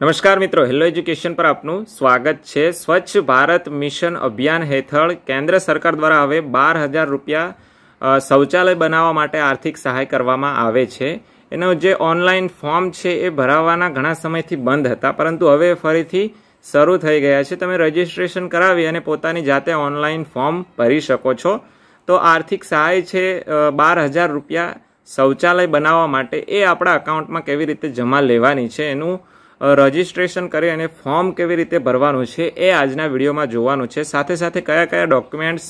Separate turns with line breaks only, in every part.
નમસ્કાર મિત્રો hello education પર આપનું સ્વાગત છે સ્વચ્છ ભારત મિશન અભિયાન હેઠળ કેન્દ્ર સરકાર દ્વારા હવે બાર હજાર રૂપિયા શૌચાલય બનાવવા માટે આર્થિક સહાય કરવામાં આવે છે એનો જે ઓનલાઈન ફોર્મ છે એ ભરાવવાના ઘણા સમયથી બંધ હતા પરંતુ હવે ફરીથી શરૂ થઈ ગયા છે તમે રજીસ્ટ્રેશન કરાવી અને પોતાની જાતે ઓનલાઈન ફોર્મ ભરી શકો છો તો આર્થિક સહાય છે બાર હજાર રૂપિયા શૌચાલય બનાવવા માટે એ આપણા અકાઉન્ટમાં કેવી રીતે જમા લેવાની છે એનું રજીસ્ટ્રેશન કરી અને ફોર્મ કેવી રીતે ભરવાનું છે એ આજના વિડીયોમાં જોવાનું છે સાથે સાથે કયા કયા ડોક્યુમેન્ટ્સ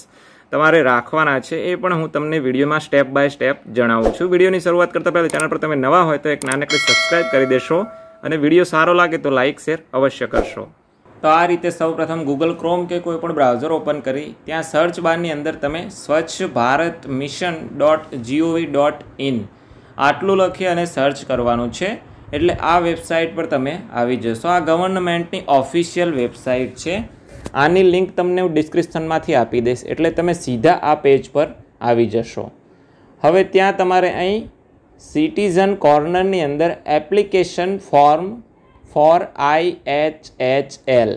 તમારે રાખવાના છે એ પણ હું તમને વિડીયોમાં સ્ટેપ બાય સ્ટેપ જણાવું છું વિડીયોની શરૂઆત કરતા પહેલાં ચેનલ પર તમે નવા હોય તો એક નાનકડી સબસ્ક્રાઈબ કરી દેશો અને વિડીયો સારો લાગે તો લાઇક શેર અવશ્ય કરશો તો આ રીતે સૌપ્રથમ ગૂગલ ક્રોમ કે કોઈ પણ બ્રાઉઝર ઓપન કરી ત્યાં સર્ચ બારની અંદર તમે Swachh Bharat mission dot G O V dot in આટલું લખી અને સર્ચ કરવાનું છે એટલે આ વેબસાઇટ પર તમે આવી જશો આ ગવર્મેન્ટની ઓફિશિયલ વેબસાઇટ છે આની લિંક તમને હું ડિસ્ક્રિપ્શનમાંથી આપી દઈશ એટલે તમે સીધા આ પેજ પર આવી જશો હવે ત્યાં તમારે અહીં સિટીઝન કોર્નરની અંદર application form for I H H L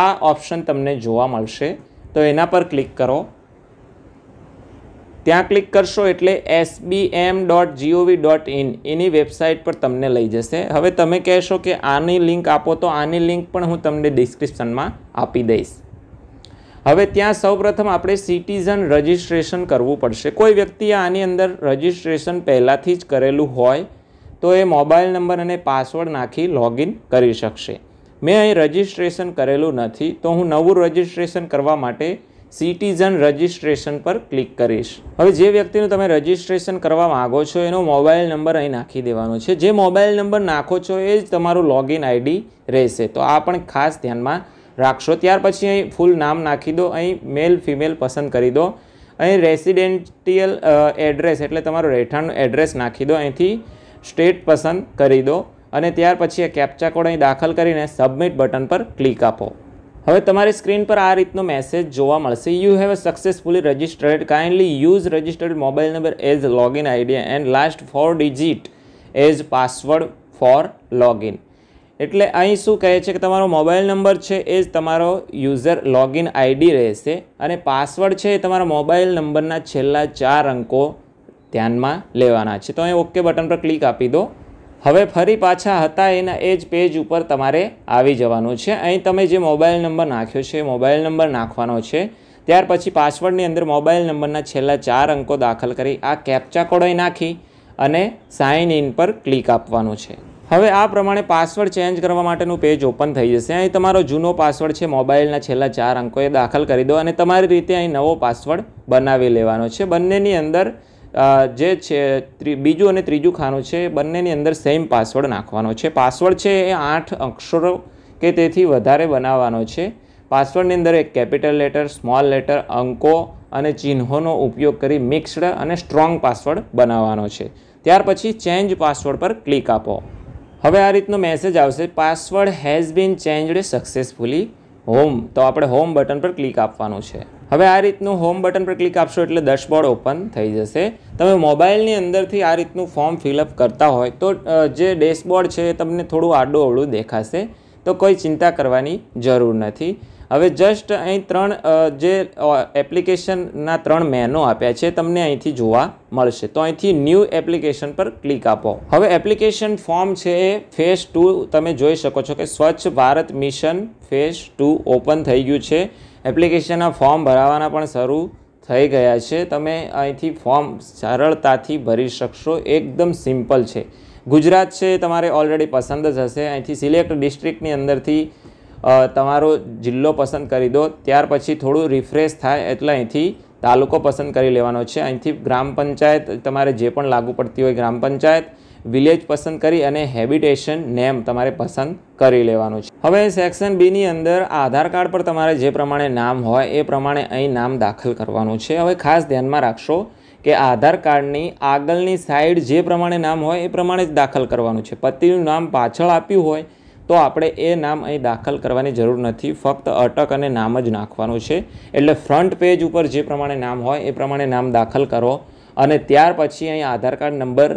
આ ઓપ્શન તમને જોવા મળશે તો એના પર ક્લિક કરો ત્યાં ક્લિક કરશો એટલે SBM dot G O V dot in એની વેબસાઇટ પર તમને લઈ જશે હવે તમે કહેશો કે આની લિંક આપો તો આની લિંક પણ હું તમને ડિસ્ક્રિપ્શનમાં આપી દઈશ હવે ત્યાં સૌપ્રથમ આપણે સિટીઝન રજિસ્ટ્રેશન કરવું પડશે કોઈ વ્યક્તિએ આની અંદર રજિસ્ટ્રેશન પહેલાંથી જ કરેલું હોય તો એ મોબાઈલ નંબર અને પાસવર્ડ નાખી લોગિન કરી શકશે મેં અહીં રજિસ્ટ્રેશન કરેલું નથી તો હું નવું રજિસ્ટ્રેશન કરવા માટે સિટીઝન રજિસ્ટ્રેશન પર ક્લિક કરીશ હવે જે વ્યક્તિનું તમે રજિસ્ટ્રેશન કરવા માગો છો એનો મોબાઈલ નંબર અહીં નાખી દેવાનો છે જે મોબાઈલ નંબર નાખો છો એ જ તમારું લોગિન આઈડી રહેશે તો આ પણ ખાસ ધ્યાનમાં રાખશો ત્યાર પછી અહીં ફૂલ નામ નાખી દો અહીં મેલ ફિમેલ પસંદ કરી દો અહીં રેસિડેન્ટિયલ એડ્રેસ એટલે તમારું રહેઠાણનું એડ્રેસ નાખી દો અહીંથી સ્ટેટ પસંદ કરી દો અને ત્યાર પછી એ કેપ્ચા કોડ અહીં દાખલ કરીને સબમિટ બટન પર ક્લિક આપો હવે તમારી સ્ક્રીન પર આ રીતનો મેસેજ જોવા મળશે you have successfully registered kindly use registered mobile number as login ID and last four digit as password for login એટલે અહીં શું કહે છે કે તમારો મોબાઈલ નંબર છે એ જ તમારો યુઝર લોગિન આઈડી રહેશે અને પાસવર્ડ છે એ તમારા મોબાઈલ નંબરના છેલ્લા ચાર અંકો ધ્યાનમાં લેવાના છે તો અહીં ઓકે બટન પર ક્લિક આપી દો હવે ફરી પાછા હતા એના એ જ પેજ ઉપર તમારે આવી જવાનું છે અહીં તમે જે મોબાઈલ નંબર નાખ્યો છે એ મોબાઈલ નંબર નાખવાનો છે ત્યાર પછી પાસવર્ડની અંદર મોબાઈલ નંબરના છેલ્લા ચાર અંકો દાખલ કરી આ કેપ્ચા કોડ નાખી અને સાઇન ઇન પર ક્લિક આપવાનું છે હવે આ પ્રમાણે પાસવર્ડ ચેન્જ કરવા માટેનું પેજ ઓપન થઈ જશે અહીં તમારો જૂનો પાસવર્ડ છે મોબાઈલના છેલ્લા ચાર અંકો એ દાખલ કરી દો અને તમારી રીતે અહીં નવો પાસવર્ડ બનાવી લેવાનો છે બંનેની અંદર જે છે બીજું અને ત્રીજું ખાનું છે બંનેની અંદર સેમ પાસવર્ડ નાખવાનો છે પાસવર્ડ છે એ આઠ અક્ષરો કે તેથી વધારે બનાવવાનો છે પાસવર્ડની અંદર એક કેપિટલ લેટર સ્મોલ લેટર અંકો અને ચિહ્નોનો ઉપયોગ કરી મિક્સ્ડ અને સ્ટ્રોંગ પાસવર્ડ બનાવવાનો છે ત્યાર પછી ચેન્જ પાસવર્ડ પર ક્લિક આપો હવે આ રીતનો મેસેજ આવશે password has been changed successfully home તો આપણે હોમ બટન પર ક્લિક આપવાનું છે હવે આ રીતનું હોમ બટન પર ક્લિક આપશો એટલે ડેશબોર્ડ ઓપન થઈ જશે તમે મોબાઈલની અંદરથી આ રીતનું ફોર્મ ફિલઅપ કરતા હોય તો જે ડેશબોર્ડ છે એ તમને થોડું આડું અવળું દેખાશે તો કોઈ ચિંતા કરવાની જરૂર નથી હવે જસ્ટ અહીં ત્રણ જે એપ્લિકેશનના ત્રણ મેનો આપ્યા છે તમને અહીંથી જોવા મળશે તો અહીંથી ન્યૂ એપ્લિકેશન પર ક્લિક આપો હવે એપ્લિકેશન ફોર્મ છે એ ફેસ ટુ તમે જોઈ શકો છો કે Swachh Bharat mission phase two open થઈ ગયું છે એપ્લિકેશનના ફોર્મ ભરાવાના પણ શરૂ થઈ ગયા છે તમે અહીંથી ફોર્મ સરળતાથી ભરી શકશો એકદમ સિમ્પલ છે ગુજરાત છે તમારે ઓલરેડી પસંદ જ હશે અહીંથી સિલેક્ટ ડિસ્ટ્રિક્ટની અંદરથી તમારો જિલ્લો પસંદ કરી દો ત્યાર પછી થોડું રિફ્રેશ થાય એટલે અહીંથી તાલુકો પસંદ કરી લેવાનો છે અહીંથી ગ્રામ પંચાયત તમારે જે પણ લાગુ પડતી હોય ગ્રામ પંચાયત વિલેજ પસંદ કરી અને હેબિટેશન નેમ તમારે પસંદ કરી લેવાનું છે હવે સેક્શન બીની અંદર આધાર કાર્ડ પર તમારે જે પ્રમાણે નામ હોય એ પ્રમાણે અહીં નામ દાખલ કરવાનું છે હવે ખાસ ધ્યાનમાં રાખશો કે આધાર કાર્ડની આગળની સાઈડ જે પ્રમાણે નામ હોય એ પ્રમાણે જ દાખલ કરવાનું છે પતિનું નામ પાછળ આપ્યું હોય તો આપણે એ નામ અહીં દાખલ કરવાની જરૂર નથી ફક્ત અટક અને નામ જ નાખવાનું છે એટલે ફ્રન્ટ પેજ ઉપર જે પ્રમાણે નામ હોય એ પ્રમાણે નામ દાખલ કરો અને ત્યાર પછી અહીં આધાર કાર્ડ નંબર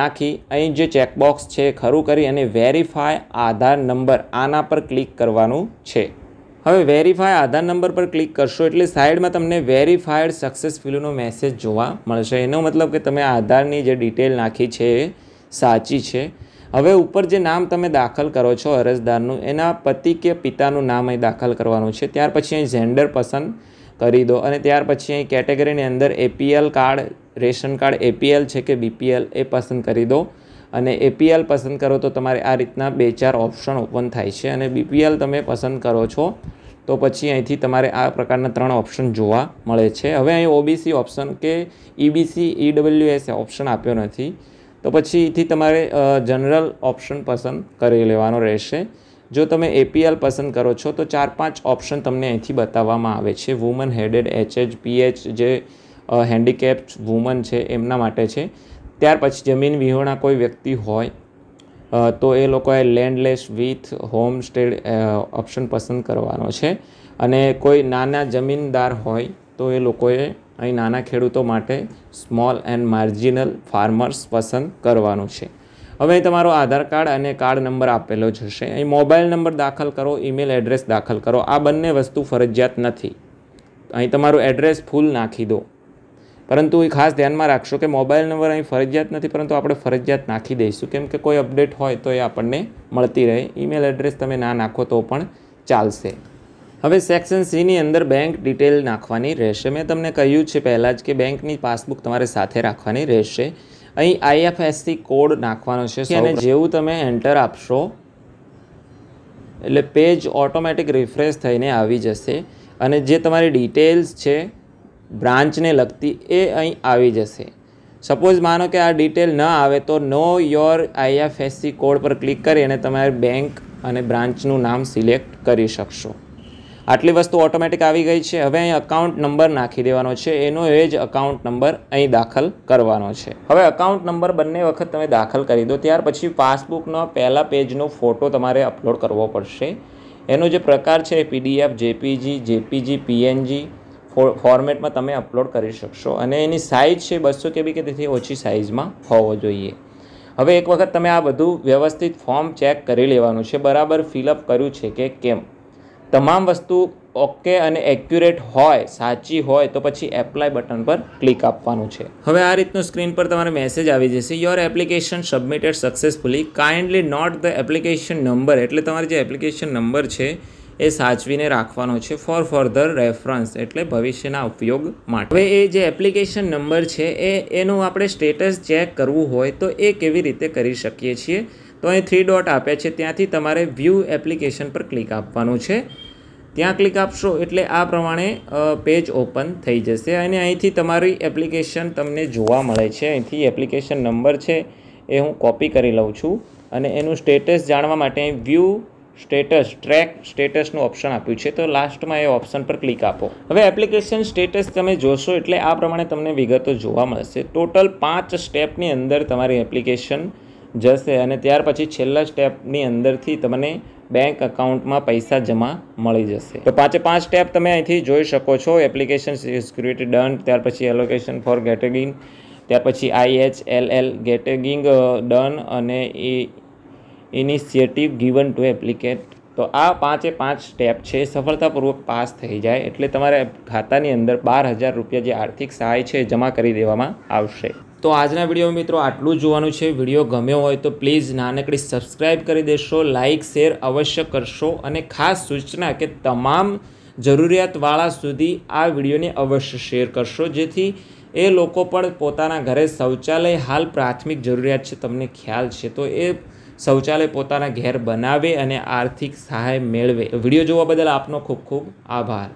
નાખી અહીં જે ચેકબોક્સ છે ખરું કરી અને વેરીફાય આધાર નંબર આના પર ક્લિક કરવાનું છે હવે વેરીફાય આધાર નંબર પર ક્લિક કરશો એટલે સાઈડમાં તમને વેરીફાઈડ સક્સેસફુલનો મેસેજ જોવા મળશે એનો મતલબ કે તમે આધારની જે ડિટેલ નાખી છે એ સાચી છે હવે ઉપર જે નામ તમે દાખલ કરો છો અરજદારનું એના પતિ કે પિતાનું નામ અહીં દાખલ કરવાનું છે ત્યાર પછી અહીં જેન્ડર પસંદ કરી દો અને ત્યાર પછી અહીં કેટેગરીની અંદર APL card ration card APL છે કે બીપીએલ એ પસંદ કરી દો અને એપીએલ પસંદ કરો તો તમારે આ રીતના બે ચાર ઓપ્શન ઓપન થાય છે અને બીપીએલ તમે પસંદ કરો છો તો પછી અહીંથી તમારે આ પ્રકારના ત્રણ ઓપ્શન જોવા મળે છે હવે અહીં ઓબીસી ઓપ્શન કે ઈબીસી ઈડબ્લ્યુએસ ઓપ્શન આપ્યો નથી તો પછીથી તમારે જનરલ ઓપ્શન પસંદ કરી લેવાનો રહેશે જો તમે એપીએલ પસંદ કરો છો તો ચાર પાંચ ઓપ્શન તમને અહીંથી બતાવવામાં આવે છે વુમન હેડેડ એચએચ પીએચ જે હેન્ડીકેપ્ડ વુમન છે એમના માટે છે ત્યાર પછી જમીન વિહોણા કોઈ વ્યક્તિ હોય તો એ લોકોએ landless with homestead option પસંદ કરવાનો છે અને કોઈ નાના જમીનદાર હોય તો એ લોકોએ અહીં નાના ખેડૂતો માટે સ્મોલ એન્ડ માર્જિનલ ફાર્મર્સ પસંદ કરવાનું છે હવે તમારો આધાર કાર્ડ અને કાર્ડ નંબર આપેલો જશે અહીં મોબાઈલ નંબર દાખલ કરો ઈમેલ એડ્રેસ દાખલ કરો આ બંને વસ્તુ ફરજિયાત નથી અહીં તમારું એડ્રેસ ફૂલ નાખી દો પરંતુ એ ખાસ ધ્યાનમાં રાખશો કે મોબાઈલ નંબર અહીં ફરજિયાત નથી પરંતુ આપણે ફરજિયાત નાખી દઈશું કેમ કે કોઈ અપડેટ હોય તો એ આપણને મળતી રહે ઈમેલ એડ્રેસ તમે ના નાખો તો પણ ચાલશે હવે સેક્શન સીની અંદર બેંક ડિટેલ નાખવાની રહેશે મેં તમને કહ્યું છે પહેલાં જ કે બેંકની પાસબુક તમારે સાથે રાખવાની રહેશે અહીં આઈએફએસસી કોડ નાખવાનો છે અને જેવું તમે એન્ટર આપશો એટલે પેજ ઓટોમેટિક રિફ્રેશ થઈને આવી જશે અને જે તમારી ડિટેલ્સ છે બ્રાન્ચને લગતી એ અહીં આવી જશે સપોઝ માનો કે આ ડિટેલ ન આવે તો નો યોર આઈએફએસસી કોડ પર ક્લિક કરી અને તમારે બેંક અને બ્રાન્ચનું નામ સિલેક્ટ કરી શકશો આટલી વસ્તુ ઓટોમેટિક આવી ગઈ છે હવે અહીં અકાઉન્ટ નંબર નાખી દેવાનો છે એનો એ જ અકાઉન્ટ નંબર અહીં દાખલ કરવાનો છે હવે અકાઉન્ટ નંબર બંને વખત તમે દાખલ કરી દો ત્યાર પછી પાસબુકનો પહેલા પેજનો ફોટો તમારે અપલોડ કરવો પડશે એનો જે પ્રકાર છે એ પીડીએફ જેપીજી જેપીજી પીએનજી ફોર્મેટમાં તમે અપલોડ કરી શકશો અને એની સાઇઝ છે બસો કેબી કે તેથી ઓછી સાઇઝમાં હોવો જોઈએ હવે એક વખત તમે આ બધું વ્યવસ્થિત ફોર્મ ચેક કરી લેવાનું છે બરાબર ફિલઅપ કર્યું છે કે કેમ તમામ વસ્તુ ઓકે અને એક્યુરેટ હોય સાચી હોય તો પછી એપ્લાય બટન પર ક્લિક આપવાનું છે હવે આ રીતનું સ્ક્રીન પર તમારે મેસેજ આવી જશે your application submitted successfully kindly note the application number એટલે તમારે જે એપ્લિકેશન નંબર છે એ સાચવીને રાખવાનો છે ફોર ફર્ધર રેફરન્સ એટલે ભવિષ્યના ઉપયોગ માટે હવે એ જે એપ્લિકેશન નંબર છે એ એનું આપણે સ્ટેટસ ચેક કરવું હોય તો એ કેવી રીતે કરી શકીએ છીએ તો અહીં થ્રી ડોટ આપે છે ત્યાંથી તમારે વ્યૂ એપ્લિકેશન પર ક્લિક આપવાનું છે ત્યાં ક્લિક આપશો એટલે આ પ્રમાણે પેજ ઓપન થઈ જશે અને અહીંથી તમારી એપ્લિકેશન તમને જોવા મળે છે અહીંથી એપ્લિકેશન નંબર છે એ હું કોપી કરી લઉં છું અને એનું સ્ટેટસ જાણવા માટે અહીં વ્યૂ સ્ટેટસ ટ્રેક સ્ટેટસનું ઓપ્શન આપ્યું છે તો લાસ્ટમાં એ ઓપ્શન પર ક્લિક આપો હવે એપ્લિકેશન સ્ટેટસ તમે જોશો એટલે આ પ્રમાણે તમને વિગતો જોવા મળશે ટોટલ પાંચ સ્ટેપની અંદર તમારી એપ્લિકેશન જશે અને ત્યાર પછી છેલ્લા સ્ટેપની અંદરથી તમને બેંક એકાઉન્ટમાં પૈસા જમા મળી જશે તો પાંચે પાંચ સ્ટેપ તમે અહીંથી જોઈ શકો છો એપ્લિકેશન સિક્યુરિટી ડન ત્યાર પછી એલોકેશન ફોર ગેટેગિંગ ત્યાર પછી I H L L geotagging done અને એ ઇનિશિયેટિવ ગીવન ટુ એપ્લિકેટ તો આ પાંચે પાંચ સ્ટેપ છે સફળતાપૂર્વક પાસ થઈ જાય એટલે તમારા ખાતાની અંદર બાર હજાર રૂપિયા જે આર્થિક સહાય છે જમા કરી દેવામાં આવશે તો આજના વિડીયો મિત્રો આટલું જોવાનું છે વિડીયો ગમ્યો હોય તો પ્લીઝ નાનકડી સબસ્ક્રાઈબ કરી દેશો લાઇક શેર અવશ્ય કરશો અને ખાસ સૂચના કે તમામ જરૂરિયાતવાળા સુધી આ વિડીયોને અવશ્ય શેર કરશો જેથી એ લોકો પણ પોતાના ઘરે શૌચાલય હાલ પ્રાથમિક જરૂરિયાત છે તમને ખ્યાલ છે તો એ શૌચાલય પોતાના ઘેર બનાવે અને આર્થિક સહાય મેળવે વિડીયો જોવા બદલ આપનો ખૂબ ખૂબ આભાર